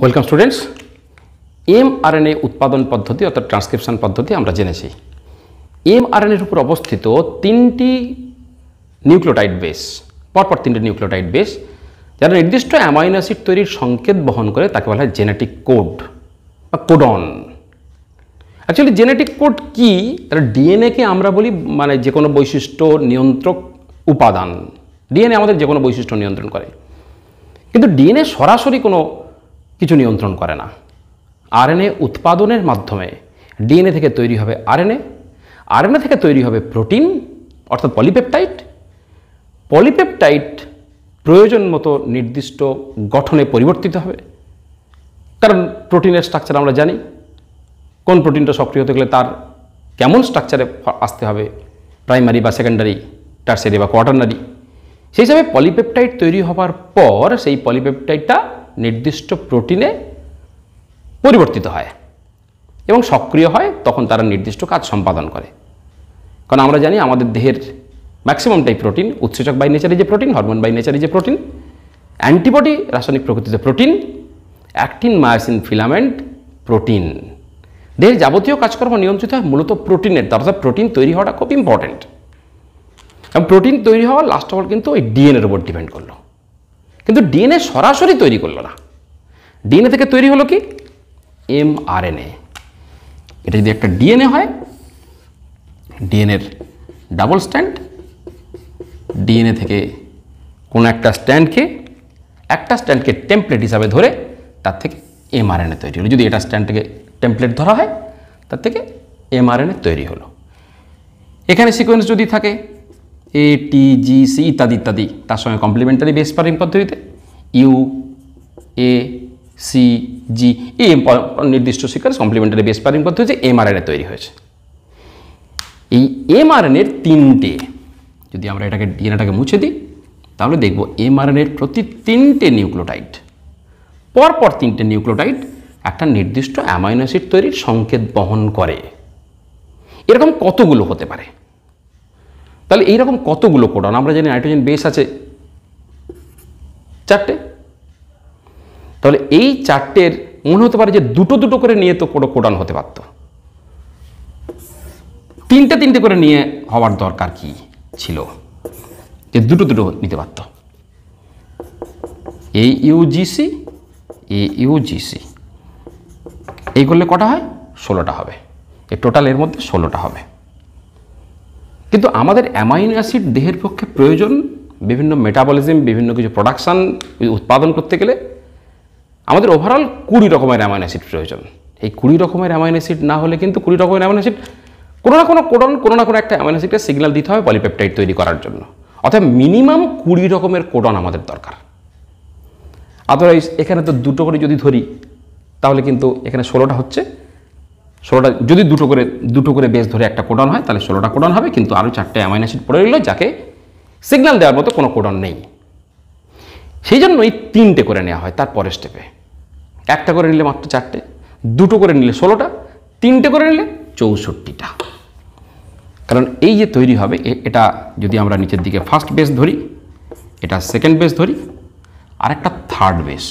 welcome students mRNA উৎপাদন পদ্ধতি অর্থাৎ ট্রান্সক্রিপশন পদ্ধতি আমরা জেনেছি এমআরএনএর উপর অবস্থিত তিনটি নিউক্লোটাইড বেস পরপর তিনটি নিউক্লোটাইড বেস যারা নির্দিষ্ট অ্যামাইনো তৈরির সংকেত বহন করে তাকে বলা হয় জেনেটিক কোড বা কোডন অ্যাকচুয়ালি জেনেটিক কোড কি তার ডিএনএকে আমরা বলি মানে যে কোনো বৈশিষ্ট্য নিয়ন্ত্রক উপাদান ডিএনএ আমাদের যে কোনো বৈশিষ্ট্য নিয়ন্ত্রণ করে কিন্তু ডিএনএ সরাসরি কোনো কিছু নিয়ন্ত্রণ করে না আরএনএ উৎপাদনের মাধ্যমে ডিএনএ থেকে তৈরি হবে আরএনএ আরএনএ থেকে তৈরি হবে প্রোটিন অর্থাৎ পলিপেপটাইট পলিপেপটাইট প্রয়োজন মতো নির্দিষ্ট গঠনে পরিবর্তিত হবে কারণ প্রোটিনের স্ট্রাকচার আমরা জানি কোন প্রোটিনটা সক্রিয় হতে গেলে তার কেমন স্ট্রাকচারে আসতে হবে প্রাইমারি বা সেকেন্ডারি টার্সারি বা কোয়াটারনারি সেই হিসাবে পলিপেপটাইট তৈরি হওয়ার পর সেই পলিপেপটাইটটা নির্দিষ্ট প্রোটিনে পরিবর্তিত হয় এবং সক্রিয় হয় তখন তারা নির্দিষ্ট কাজ সম্পাদন করে কারণ আমরা জানি আমাদের দেহের ম্যাক্সিমামটাই প্রোটিন উৎসেচক বাই নেচারে যে প্রোটিন হরমোন বাই নেচারে যে প্রোটিন অ্যান্টিবডি রাসায়নিক প্রকৃতিতে protein actin myosin filament protein দেহের যাবতীয় কাজকর্ম নিয়ন্ত্রিত হয় মূলত প্রোটিনের তার অর্থাৎ প্রোটিন তৈরি হওয়াটা খুব ইম্পর্ট্যান্ট এবং প্রোটিন তৈরি হওয়া লাস্ট অফ অল কিন্তু ওই ডিএনএর উপর ডিপেন্ড করলো কিন্তু ডিএনএ সরাসরি তৈরি করলো না ডিএনএ থেকে তৈরি হলো কি এমআরএনএ এটা যদি একটা ডিএনএ হয় ডিএনএর ডাবল স্ট্যান্ড ডিএনএ থেকে কোনো একটা স্ট্যান্ডকে একটা স্ট্যান্ডকে টেমপ্লেট হিসাবে ধরে তার থেকে এমআরএনএ তৈরি হলো যদি এটা স্ট্যান্ডকে টেমপ্লেট ধরা হয় তার থেকে এমআরএনএ তৈরি হলো এখানে সিকোয়েন্স যদি থাকে এ টি জি সি ইত্যাদি ইত্যাদি তার সঙ্গে কমপ্লিমেন্টারি বেস পারিং পদ্ধতিতে ইউ এ সি জি এই নির্দিষ্ট শিক্ষার কমপ্লিমেন্টারি বেস পারিং পদ্ধতি এমআরএনএ তৈরি হয়েছে এই এমআরএনএর তিনটে যদি আমরা এটাকে ডিএনএটাকে মুছে দিই তাহলে দেখব এমআরএনএর প্রতি তিনটে নিউক্লোটাইড পরপর তিনটে নিউক্লোটাইড একটা নির্দিষ্ট অ্যামাইনো তৈরির সংকেত বহন করে এরকম কতগুলো হতে পারে তাহলে এইরকম কতগুলো কোডন আমরা জানি নাইট্রোজেন বেশ আছে চারটে তাহলে এই চারটের মনে হতে পারে যে দুটো দুটো করে নিয়ে তো কোনো কোডন হতে পারত তিনটে তিনটে করে নিয়ে হওয়ার দরকার কি ছিল যে দুটো দুটো নিতে পারত এই ইউজিসি এ ইউজিসি এই করলে কটা হয় ষোলোটা হবে এই টোটাল এর মধ্যে ষোলোটা হবে কিন্তু আমাদের অ্যামাইনো অ্যাসিড দেহের পক্ষে প্রয়োজন বিভিন্ন মেটাবলিজম বিভিন্ন কিছু প্রোডাকশান উৎপাদন করতে গেলে আমাদের ওভারঅল কুড়ি রকমের অ্যামাইনো অ্যাসিড প্রয়োজন এই কুড়ি রকমের অ্যামাইনো অ্যাসিড না হলে কিন্তু কুড়ি রকমের অ্যামাইনো অ্যাসিড কোনো না কোনো কোডন কোনো না কোনো একটা অ্যামাইনো অ্যাসিডকে সিগনাল দিতে হবে পলিপেপটাইড তৈরি করার জন্য অর্থাৎ মিনিমাম কুড়ি রকমের কোডন আমাদের দরকার আদারওয়াইজ এখানে তো দুটো করে যদি ধরি তাহলে কিন্তু এখানে ষোলোটা হচ্ছে ষোলোটা যদি দুটো করে দুটো করে বেস ধরে একটা কোডন হয় তাহলে ষোলোটা কোডন হবে কিন্তু আরও চারটে অ্যামাইন অ্যাসিড পড়ে রইল যাকে সিগন্যাল দেওয়ার মতো কোনো কোডন নেই সেই জন্যই তিনটে করে নেওয়া হয় তার পরের স্টেপে একটা করে নিলে মাত্র চারটে দুটো করে নিলে ষোলোটা তিনটে করে নিলে চৌষট্টিটা কারণ এই যে তৈরি হবে এটা যদি আমরা নিচের দিকে ফার্স্ট বেস ধরি এটা সেকেন্ড বেস ধরি আর একটা থার্ড বেস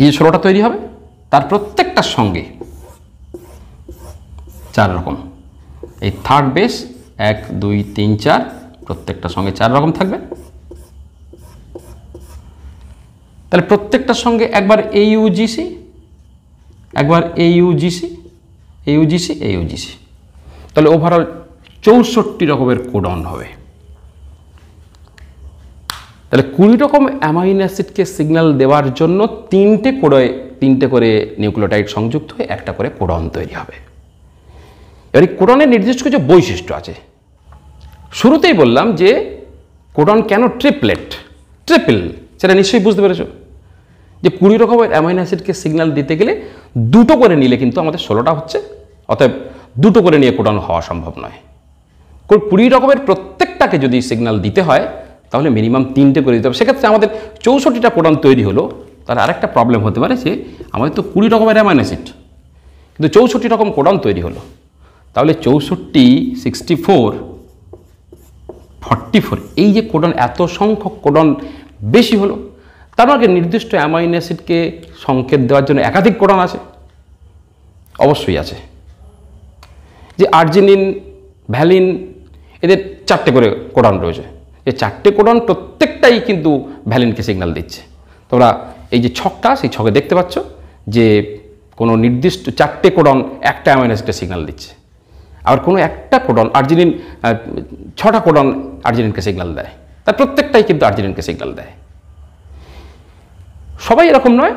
এই যে ষোলোটা তৈরি হবে তার প্রত্যেকটার সঙ্গে চার রকম এই থার্ড বেস এক দুই তিন চার প্রত্যেকটা সঙ্গে চার রকম থাকবে তাহলে প্রত্যেকটা সঙ্গে একবার এইউজিসি একবার এইউজিসি এইউজিসি এইউজিসি তাহলে ওভারঅল চৌষট্টি রকমের কোডন হবে তাহলে কুড়ি রকম অ্যামাইন অ্যাসিডকে সিগন্যাল দেওয়ার জন্য তিনটে করে তিনটে করে নিউক্লোটাইড সংযুক্ত হয়ে একটা করে কোডন তৈরি হবে এবার এই কোরআনের নির্দিষ্ট কিছু বৈশিষ্ট্য আছে শুরুতেই বললাম যে কোরআন কেন ট্রিপলেট ট্রিপল সেটা নিশ্চয়ই বুঝতে পেরেছ যে কুড়ি রকমের অ্যামাইন অ্যাসিডকে সিগন্যাল দিতে গেলে দুটো করে নিলে কিন্তু আমাদের ষোলোটা হচ্ছে অতএব দুটো করে নিয়ে কোরআন হওয়া সম্ভব নয় কুড়ি রকমের প্রত্যেকটাকে যদি সিগন্যাল দিতে হয় তাহলে মিনিমাম তিনটে করে দিতে হবে সেক্ষেত্রে আমাদের চৌষট্টিটা কোরআন তৈরি হলো তাহলে আরেকটা প্রবলেম হতে পারে যে আমাদের তো কুড়ি রকমের অ্যামাইন অ্যাসিড কিন্তু চৌষট্টি রকম কোরআন তৈরি হলো তাহলে চৌষট্টি সিক্সটি ফোর ফর্টি ফোর এই যে কোডন এত সংখ্যক কোডন বেশি হলো তার মানে নির্দিষ্ট অ্যামাইন অ্যাসিডকে সংকেত দেওয়ার জন্য একাধিক কোডন আছে অবশ্যই আছে যে আর্জিনিন ভ্যালিন এদের চারটে করে কোডন রয়েছে যে চারটে কোডন প্রত্যেকটাই কিন্তু ভ্যালিনকে সিগন্যাল দিচ্ছে তোমরা এই যে ছকটা সেই ছকে দেখতে পাচ্ছ যে কোনো নির্দিষ্ট চারটে কোডন একটা অ্যামাইন অ্যাসিডকে সিগন্যাল দিচ্ছে আবার কোনো একটা কোডন আর্জেন্টিন ছটা কোডন আর্জেন্টিনকে সিগনাল দেয় তার প্রত্যেকটাই কিন্তু আর্জেন্টিনকে সিগনাল দেয় সবাই এরকম নয়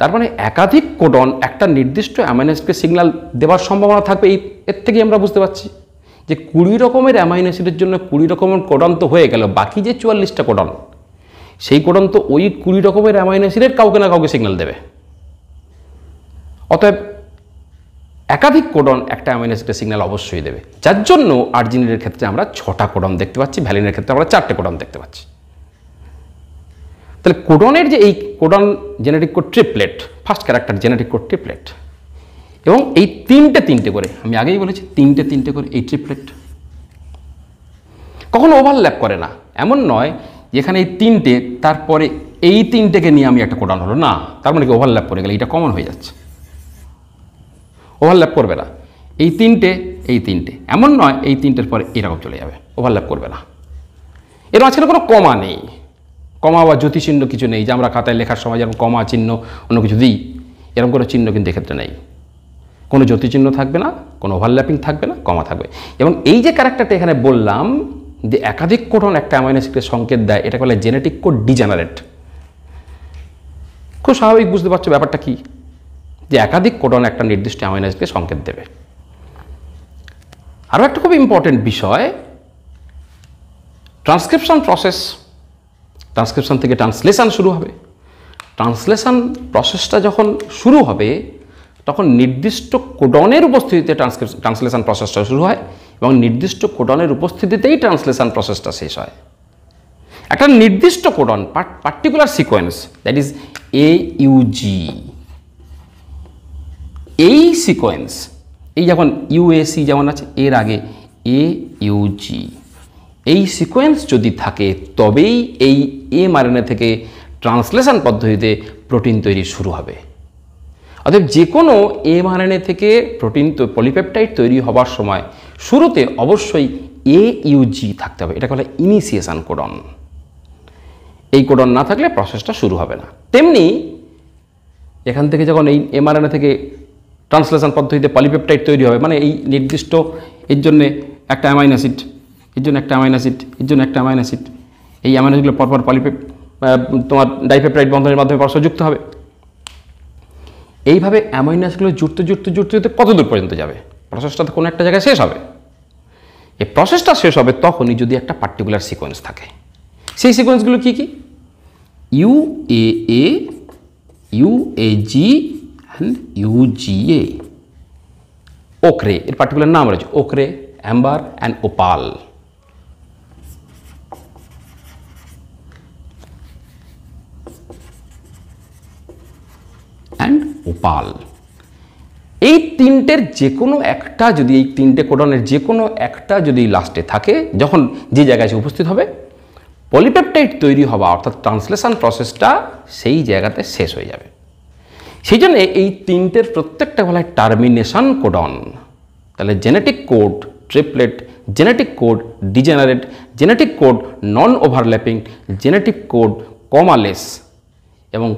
তার মানে একাধিক কোডন একটা নির্দিষ্ট অ্যামাইনেসকে সিগনাল দেওয়ার সম্ভাবনা থাকবে এই এর থেকেই আমরা বুঝতে পারছি যে কুড়ি রকমের অ্যামাইনেসিডের জন্য কুড়ি রকমের কোডন তো হয়ে গেল বাকি যে চুয়াল্লিশটা কোডন সেই কোডন তো ওই কুড়ি রকমের অ্যামাইনেসিডের কাউকে না কাউকে সিগনাল দেবে অতএব একাধিক কোডন একটা অ্যামিনো অ্যাসিডের সিগন্যাল অবশ্যই দেবে যার জন্য আর্জিনিনের ক্ষেত্রে আমরা ছটা কোডন দেখতে পাচ্ছি ভ্যালিনের ক্ষেত্রে আমরা চারটে কোডন দেখতে পাচ্ছি তাহলে কোডনের যে এই codon genetic code triplet first character genetic code triplet এবং এই তিনটে তিনটে করে আমি আগেই বলেছি তিনটে তিনটে করে এই ট্রিপলেট কখনো ওভারল্যাপ করে না এমন নয় যেখানে এই তিনটে তারপরে এই তিনটেকে নিয়ে আমি একটা কোডন হলো না তার মানে কি ওভারল্যাপ করে গেলে এটা কমন হয়ে যাচ্ছে ওভারল্যাপ করবে না এই তিনটে এই তিনটে এমন নয় এই তিনটের পরে এরকম চলে যাবে ওভারল্যাপ করবে না এর মাঝখানে কোনো কমা নেই কমা বা জ্যোতিচিহ্ন কিছু নেই যে আমরা খাতায় লেখার সময় যেমন কমা চিহ্ন অন্য কিছু দিই এরকম কোনো চিহ্ন কিন্তু এক্ষেত্রে নেই কোনো জ্যোতিচিহ্ন থাকবে না কোনো ওভারল্যাপিং থাকবে না কমা থাকবে এবং এই যে ক্যারেক্টারটা এখানে বললাম যে একাধিক কোটন একটা অ্যামাইনোসিডকে সংকেত দেয় এটা বলে জেনেটিক কোড ডিজেনারেট খুব স্বাভাবিক বুঝতে পারছো ব্যাপারটা কী যে একাধিক কোডন একটা নির্দিষ্ট অ্যামাইনাইজকে সংকেত দেবে আরও একটা খুব ইম্পর্টেন্ট বিষয় ট্রান্সক্রিপশন প্রসেস ট্রান্সক্রিপশন থেকে ট্রান্সলেশন শুরু হবে ট্রান্সলেশন প্রসেসটা যখন শুরু হবে তখন নির্দিষ্ট কোডনের উপস্থিতিতে ট্রান্সলেশন প্রসেসটা শুরু হয় এবং নির্দিষ্ট কোডনের উপস্থিতিতেই ট্রান্সলেশন প্রসেসটা শেষ হয় একটা নির্দিষ্ট codon particular sequence that is A UG এই সিকোয়েন্স এই যখন ইউএসি যেমন আছে এর আগে এ ইউজি এই সিকোয়েন্স যদি থাকে তবেই এই এমআরএনএ থেকে ট্রান্সলেশন পদ্ধতিতে প্রোটিন তৈরি শুরু হবে অতএব যে কোনো এমআরএনএ থেকে প্রোটিন পলিপেপটাইড তৈরি হবার সময় শুরুতে অবশ্যই এ ইউজি থাকতে হবে এটাকে বলে ইনিসিয়েশান কোডন এই কোডন না থাকলে প্রসেসটা শুরু হবে না তেমনি এখান থেকে যখন এই এমআরএনএ থেকে ট্রান্সলেশন পদ্ধতিতে পলিপেপটাইড তৈরি হবে মানে এই নির্দিষ্ট এর জন্যে একটা অ্যামাইন অ্যাসিড এর জন্য একটা অ্যামাইন অ্যাসিড এর জন্য একটা অ্যামাইন অ্যাসিড এই অ্যামাইন অ্যাসিডগুলো পরপর পলিপেপ তোমার ডাইপেপটাইড বন্ধনের মাধ্যমে পরস্পর যুক্ত হবে এইভাবে অ্যামাইন অ্যাসিডগুলো জুড়তে জুড়তে জুড়তে জুড়তে কত দূর পর্যন্ত যাবে প্রসেসটা তো কোনো একটা জায়গায় শেষ হবে এই প্রসেসটা শেষ হবে তখনই যদি একটা পার্টিকুলার সিকোয়েন্স থাকে সেই সিকোয়েন্সগুলো কী কী U A U A G and UGA ochre এর পার্টিকুলার নাম রয়েছে ochre amber and opal and opal এই তিনটের যে কোনো একটা যদি এই তিনটে কোডনের যে কোনো একটা যদি লাস্টে থাকে যখন যে জায়গায় উপস্থিত হবে পলিপেপটাইড তৈরি হওয়া অর্থাৎ ট্রান্সলেশন প্রসেসটা সেই জায়গাতে শেষ হয়ে যাবে সেই জন্য এই তিনটের প্রত্যেকটা বলা হয় টার্মিনেশন কোডন তাহলে genetic code triplet genetic code degenerate genetic code non overlapping genetic code commaless এবং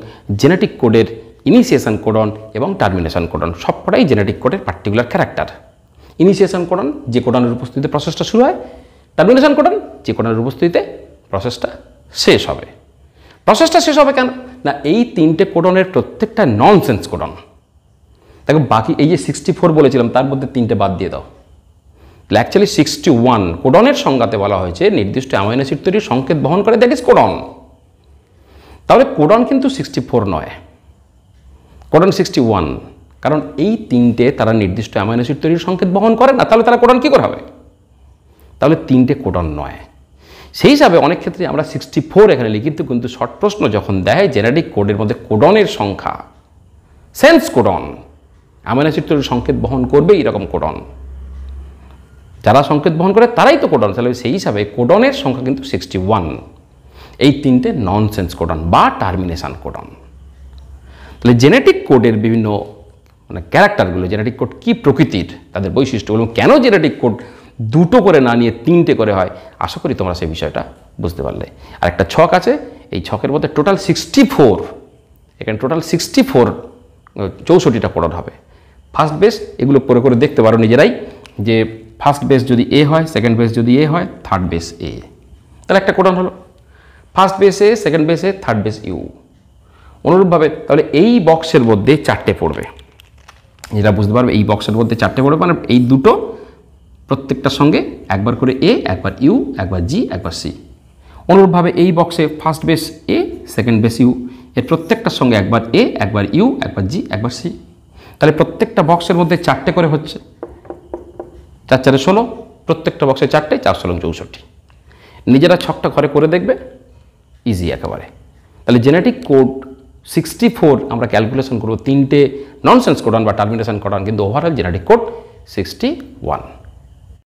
জেনেটিক কোডের ইনিশিয়েশন কোডন এবং টার্মিনেশন কোডন সবকটাই জেনেটিক কোডের পার্টিকুলার ক্যারেক্টার ইনিশিয়েশন কোডন যে কোডনের উপস্থিতিতে প্রসেসটা শুরু হয় টার্মিনেশন কোডন যে কোডনের উপস্থিতিতে প্রসেসটা শেষ হবে প্রসেসটা শেষ হবে কেন না এই তিনটে কোডনের প্রত্যেকটা ননসেন্স কোডন দেখো বাকি এই যে সিক্সটি ফোর বলেছিলাম তার মধ্যে তিনটে বাদ দিয়ে দাও অ্যাকচুয়ালি সিক্সটি ওয়ান কোডনের সংজ্ঞাতে বলা হয়েছে নির্দিষ্ট অ্যামাইনো অ্যাসিড তৈরির সংকেত বহন করে দ্যাট ইজ কোডন তাহলে কোডন কিন্তু সিক্সটি ফোর নয় কোডন সিক্সটি ওয়ান কারণ এই তিনটে তারা নির্দিষ্ট অ্যামাইনো অ্যাসিড তৈরির সংকেত বহন করে না তাহলে তারা কোডন কী করে হবে তাহলে তিনটে কোডন নয় সেই হিসাবে অনেক ক্ষেত্রে আমরা সিক্সটি ফোর এখানে লিখি কিন্তু কিন্তু শর্ট প্রশ্ন যখন দেয় জেনেটিক কোডের মধ্যে কোডনের সংখ্যা সেন্স কোডন অ্যাসিডের সংকেত বহন করবে এরকম কোডন যারা সংকেত বহন করে তারাই তো কোডন তাহলে সেই হিসাবে কোডনের সংখ্যা কিন্তু সিক্সটি ওয়ান এই তিনটে নন সেন্স কোডন বা টার্মিনেশান কোডন তাহলে জেনেটিক কোডের বিভিন্ন মানে ক্যারেক্টারগুলো জেনেটিক কোড কী প্রকৃতির তাদের বৈশিষ্ট্য এবং কেন জেনেটিক কোড দুটো করে না নিয়ে তিনটে করে হয় আশা করি তোমরা সেই বিষয়টা বুঝতে পারলে আর একটা ছক আছে এই ছকের মধ্যে টোটাল সিক্সটি ফোর এখানে টোটাল সিক্সটি ফোর চৌষট্টিটা পড়ার হবে ফার্স্ট বেস এগুলো পরে করে দেখতে পারো নিজেরাই যে ফার্স্ট বেস যদি এ হয় সেকেন্ড বেস যদি এ হয় থার্ড বেস এ তাহলে একটা কোটান হলো first base A second base A third base U অনুরূপভাবে তাহলে এই বক্সের মধ্যে চারটে পড়বে যেটা বুঝতে পারবে এই বক্সের মধ্যে চারটে পড়বে মানে এই দুটো প্রত্যেকটার সঙ্গে একবার করে এ একবার ইউ একবার জি একবার সি অনুরূপভাবে এই বক্সে first base A second base U এর প্রত্যেকটার সঙ্গে একবার এ একবার ইউ একবার জি একবার সি তাহলে প্রত্যেকটা বক্সের মধ্যে চারটে করে হচ্ছে চার চারে ষোলো প্রত্যেকটা বক্সে চারটে চার ষোলো চৌষট্টি নিজেরা ছকটা ঘরে করে দেখবে ইজি একেবারে তাহলে জেনেটিক কোড সিক্সটি ফোর আমরা ক্যালকুলেশন করবো তিনটে ননসেন্স কোডান বা টার্মিনেশন কোডান কিন্তু overall genetic code sixty one